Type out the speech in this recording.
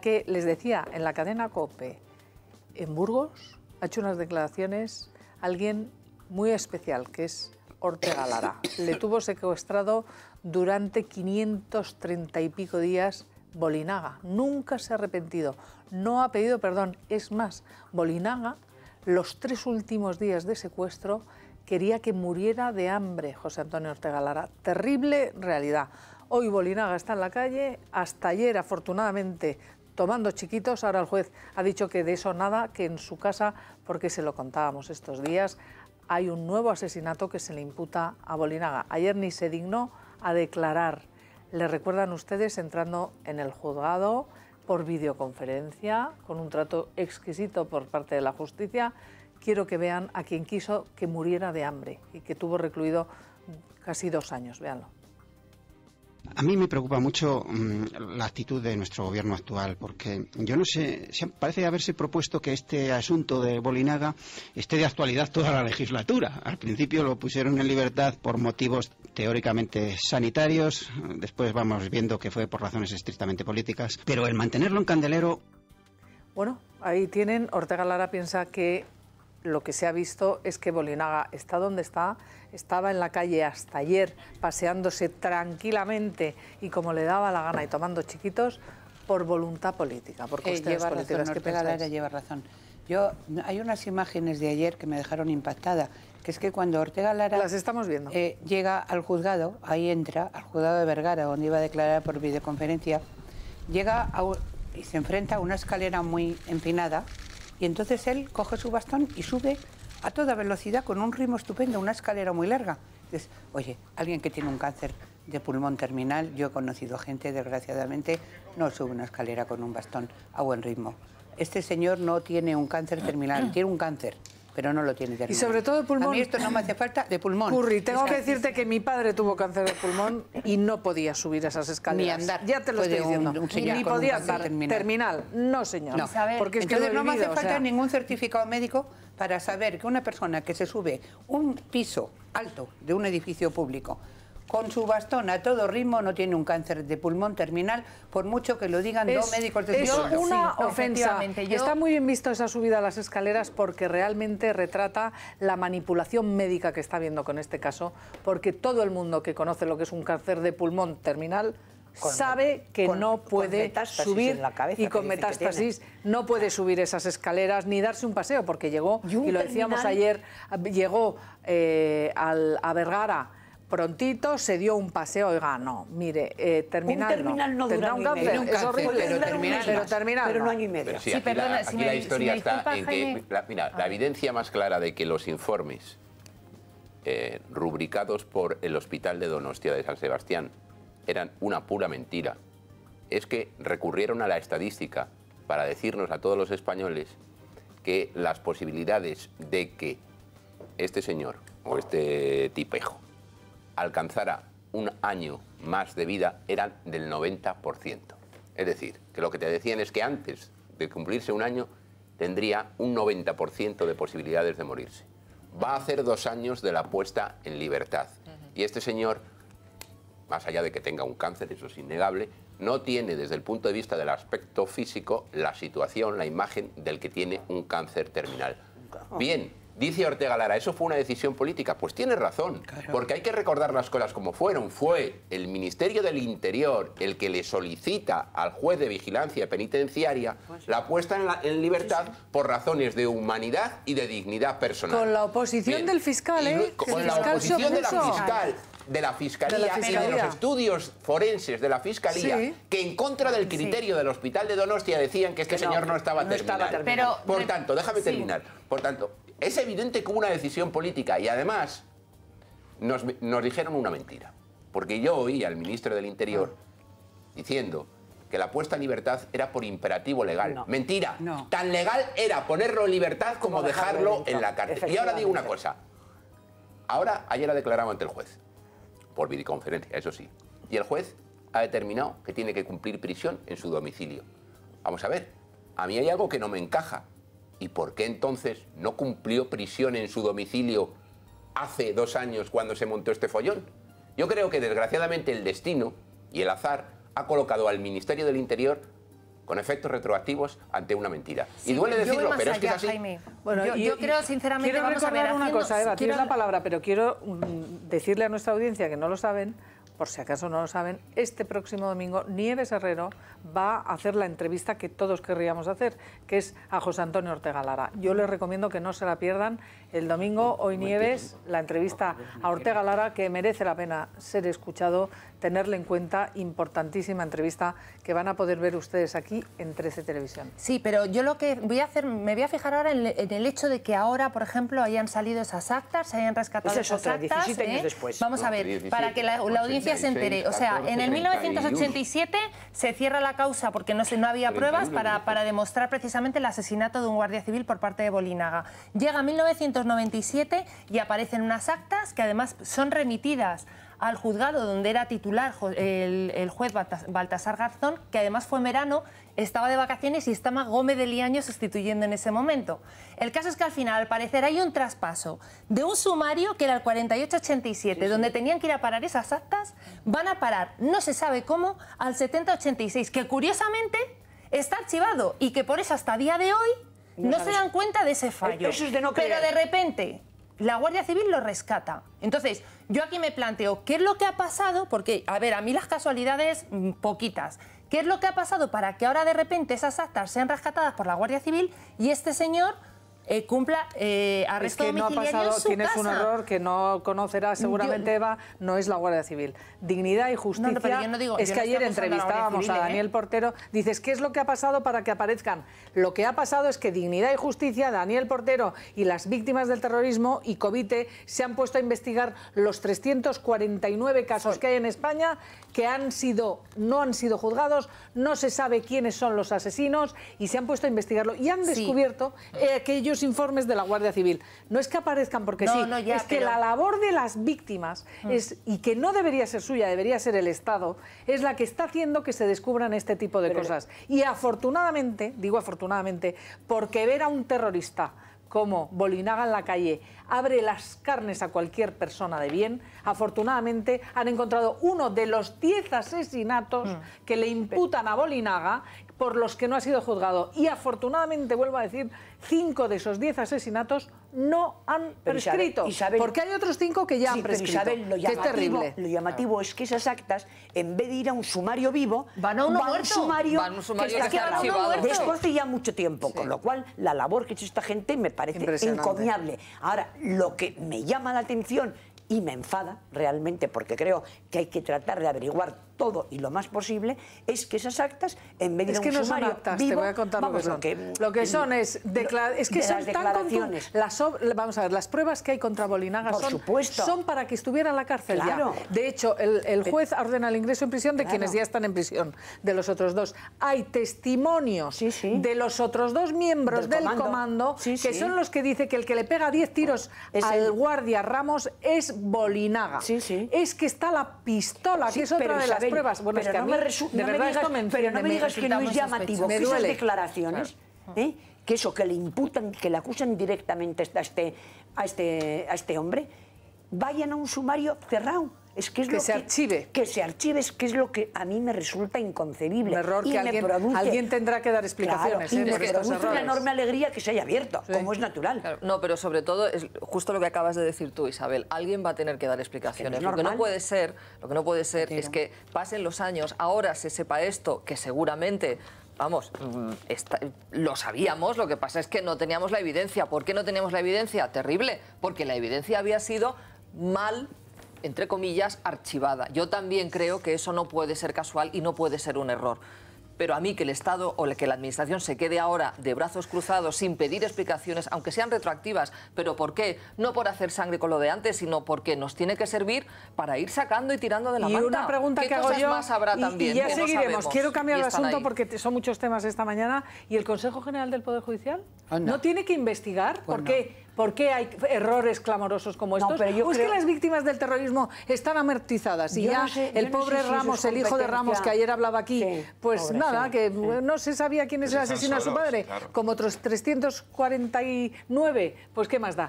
que les decía en la cadena COPE, en Burgos, ha hecho unas declaraciones alguien muy especial, que es Ortega Lara. Le tuvo secuestrado durante 530 y pico días Bolinaga. Nunca se ha arrepentido, no ha pedido perdón. Es más, Bolinaga, los tres últimos días de secuestro, quería que muriera de hambre José Antonio Ortega Lara. Terrible realidad. Hoy Bolinaga está en la calle, hasta ayer afortunadamente tomando chiquitos. Ahora el juez ha dicho que de eso nada, que en su casa, porque se lo contábamos estos días, hay un nuevo asesinato que se le imputa a Bolinaga. Ayer ni se dignó a declarar. Le recuerdan ustedes entrando en el juzgado por videoconferencia, con un trato exquisito por parte de la justicia. Quiero que vean a quien quiso que muriera de hambre y que tuvo recluido casi dos años. Veanlo. A mí me preocupa mucho mm, la actitud de nuestro gobierno actual, porque yo no sé, parece haberse propuesto que este asunto de Bolinaga esté de actualidad toda la legislatura. Al principio lo pusieron en libertad por motivos teóricamente sanitarios, después vamos viendo que fue por razones estrictamente políticas, pero el mantenerlo en candelero. Bueno, ahí tienen. Ortega Lara piensa que lo que se ha visto es que Bolinaga está donde está, estaba en la calle hasta ayer paseándose tranquilamente y como le daba la gana y tomando chiquitos por voluntad política, porque eh, políticas. Razón, que Lara lleva razón. Yo, hay unas imágenes de ayer que me dejaron impactada, que es que cuando Ortega Lara... Las estamos viendo. Eh, llega al juzgado, ahí entra, al juzgado de Vergara, donde iba a declarar por videoconferencia, llega y se enfrenta a una escalera muy empinada, y entonces él coge su bastón y sube a toda velocidad con un ritmo estupendo, una escalera muy larga. Dices, oye, alguien que tiene un cáncer de pulmón terminal, yo he conocido gente, desgraciadamente, no sube una escalera con un bastón a buen ritmo. Este señor no tiene un cáncer terminal, tiene un cáncer pero no lo tiene de Y sobre todo de pulmón. A mí esto no me hace falta de pulmón. Curry, tengo que decirte que mi padre tuvo cáncer de pulmón y no podía subir esas escaleras. Ni andar. Ya te lo estoy diciendo. ni podía andar. Terminal. No, señor. No. Porque es que no me hace falta ningún certificado médico para saber que una persona que se sube un piso alto de un edificio público con su bastón a todo ritmo no tiene un cáncer de pulmón terminal, por mucho que lo digan dos médicos Es una ofensa. Está muy bien visto esa subida a las escaleras porque realmente retrata la manipulación médica que está habiendo con este caso, porque todo el mundo que conoce lo que es un cáncer de pulmón terminal sabe que no puede subir y con metástasis no puede subir esas escaleras ni darse un paseo porque llegó y, lo decíamos ayer llegó eh, al, a Vergara prontito se dio un paseo, y ganó... mire, eh, terminal, un terminal no, dura un pero pero, no año y medio. sí, la, historia está la, mira, la evidencia más clara de que los informes eh, rubricados por el Hospital de Donostia de San Sebastián eran una pura mentira, es que recurrieron a la estadística para decirnos a todos los españoles que las posibilidades de que este señor o este tipejo alcanzara un año más de vida eran del 90%. Es decir, que lo que te decían es que antes de cumplirse un año tendría un 90% de posibilidades de morirse. Va a hacer dos años de la puesta en libertad. Y este señor, más allá de que tenga un cáncer, eso es innegable, no tiene desde el punto de vista del aspecto físico la situación, la imagen del que tiene un cáncer terminal. Bien, Dice Ortega Lara, eso fue una decisión política. Pues tiene razón, porque hay que recordar las cosas como fueron. Fue el Ministerio del Interior el que le solicita al juez de vigilancia penitenciaria pues la puesta en, libertad por razones de humanidad y de dignidad personal. Con la oposición del fiscal, ¿eh? la oposición de fiscal de la Fiscalía, y de los estudios forenses de la Fiscalía que en contra del criterio del Hospital de Donostia decían que este señor no estaba no Por tanto, déjame terminar. Por tanto, es evidente que hubo una decisión política y además nos, dijeron una mentira. Porque yo oí al ministro del Interior ah. diciendo que la puesta en libertad era por imperativo legal. Mentira. Tan legal era ponerlo en libertad como, dejarlo, en la cárcel. Y ahora digo una cosa. Ahora, ayer ha declarado ante el juez por videoconferencia, eso sí. Y el juez ha determinado que tiene que cumplir prisión en su domicilio. Vamos a ver, a mí hay algo que no me encaja. ¿Y por qué entonces no cumplió prisión en su domicilio hace dos años cuando se montó este follón? Yo creo que desgraciadamente el destino y el azar ha colocado al Ministerio del Interior con efectos retroactivos ante una mentira. y duele decirlo, pero es que es así. Bueno, yo, quiero creo, sinceramente, quiero vamos a ver, una cosa, Eva, tiene la palabra, pero quiero mm, decirle a nuestra audiencia que no lo saben por si acaso no lo saben, este próximo domingo Nieves Herrero va a hacer la entrevista que todos querríamos hacer, que es a José Antonio Ortega Lara. Yo les recomiendo que no se la pierdan el domingo, hoy Nieves, la entrevista a Ortega Lara, que merece la pena ser escuchado, tenerle en cuenta, importantísima entrevista que van a poder ver ustedes aquí en 13 Televisión. Sí, pero yo lo que voy a hacer, me voy a fijar ahora en, el hecho de que ahora, por ejemplo, hayan salido esas actas, se hayan rescatado ¿eh? después. Vamos a ver, para que la audiencia se entere. O sea, en el 1987 se cierra la causa porque no, se, no había pruebas para, para demostrar precisamente el asesinato de un guardia civil por parte de Bolínaga. Llega 1997 y aparecen unas actas que además son remitidas al juzgado donde era titular el, juez Baltasar Garzón, que además fue merano, verano, estaba de vacaciones y estaba Gómez de Liaño sustituyendo en ese momento. El caso es que al final, al parecer, hay un traspaso de un sumario que era el 4887, donde tenían que ir a parar esas actas, van a parar, no se sabe cómo, al 7086, que curiosamente está archivado y que por eso hasta día de hoy no, se dan cuenta de ese fallo. Pero de repente la Guardia Civil lo rescata. Entonces, yo aquí me planteo, ¿qué es lo que ha pasado? Porque, a ver, a mí las casualidades mm, poquitas. ¿Qué es lo que ha pasado para que ahora de repente esas actas sean rescatadas por la Guardia Civil y este señor eh, cumpla eh, arresto es que no ha pasado, Tienes un error que no conocerás seguramente, Eva, no es la Guardia Civil. Dignidad y justicia. es que ayer entrevistábamos a, ¿eh? Daniel Portero. Dices, ¿qué es lo que ha pasado para que aparezcan? Lo que ha pasado es que Dignidad y Justicia, Daniel Portero y las víctimas del terrorismo y COVID se han puesto a investigar los 349 casos que hay en España que han sido, no han sido juzgados, no se sabe quiénes son los asesinos y se han puesto a investigarlo. Y han descubierto eh, que ellos informes de la Guardia Civil. No es que aparezcan porque sí, es que la labor de las víctimas, mm. es, y que no debería ser suya, debería ser el Estado, es la que está haciendo que se descubran este tipo de cosas. Y afortunadamente, digo afortunadamente, porque ver a un terrorista como Bolinaga en la calle abre las carnes a cualquier persona de bien, afortunadamente han encontrado uno de los diez asesinatos mm. que le imputan a Bolinaga por los que no ha sido juzgado. Y afortunadamente, vuelvo a decir, cinco de esos diez asesinatos no han prescrito. porque hay otros cinco que ya han prescrito. lo terrible. Lo llamativo ah. es que esas actas, en vez de ir a un sumario vivo, van a muerto. Un sumario, que, está ya mucho tiempo, con lo cual la labor que ha hecho esta gente me parece encomiable. Ahora, lo que me llama la atención y me enfada realmente porque creo que hay que tratar de averiguar todo y lo más posible es que esas actas, en vez de es que no son actas, te voy a contar lo, que son. Lo que, son es, que son declaraciones. las, vamos a ver, las pruebas que hay contra Bolinaga son, para que estuviera en la cárcel ya. De hecho, el, juez ordena el ingreso en prisión de quienes ya están en prisión, de los otros dos. Hay testimonios de los otros dos miembros del, comando, que son los que dice que el que le pega 10 tiros al guardia Ramos es Bolinaga. Es que está la pistola, que es otra de las pruebas. pero no me de digas, no digas que no es llamativo, que esas declaraciones, ¿eh? que eso, que le imputan, que le acusan directamente a este, a este, a este hombre, vayan a un sumario cerrado es que, es que se archive. Que se archive es que es lo que a mí me resulta inconcebible. error que alguien, alguien, tendrá que dar explicaciones. y ¿eh? me produce una enorme alegría que se haya abierto, como es natural. no, pero sobre todo, es justo lo que acabas de decir tú, Isabel, alguien va a tener que dar explicaciones. lo que no puede ser, lo que no puede ser es que pasen los años, ahora se sepa esto, que seguramente vamos, mm, lo sabíamos, lo que pasa es que no teníamos la evidencia. ¿Por qué no teníamos la evidencia? Terrible, porque la evidencia había sido mal entre comillas, archivada. Yo también creo que eso no puede ser casual y no puede ser un error. Pero a mí que el Estado o que la Administración se quede ahora de brazos cruzados sin pedir explicaciones, aunque sean retroactivas, pero ¿por qué? No por hacer sangre con lo de antes, sino porque nos tiene que servir para ir sacando y tirando de la mano. Y una pregunta que hago yo, habrá también, ya seguiremos. Quiero cambiar el asunto porque son muchos temas esta mañana. ¿Y el Consejo General del Poder Judicial? Ah, no. tiene que investigar? Pues ¿Por qué? ¿Por qué hay errores clamorosos como estos? Pues que las víctimas del terrorismo están amortizadas y ya el pobre Ramos, el hijo de Ramos que ayer hablaba aquí, pues nada, que no se sabía quién es pues el asesino de su padre, como otros 349, pues qué más da.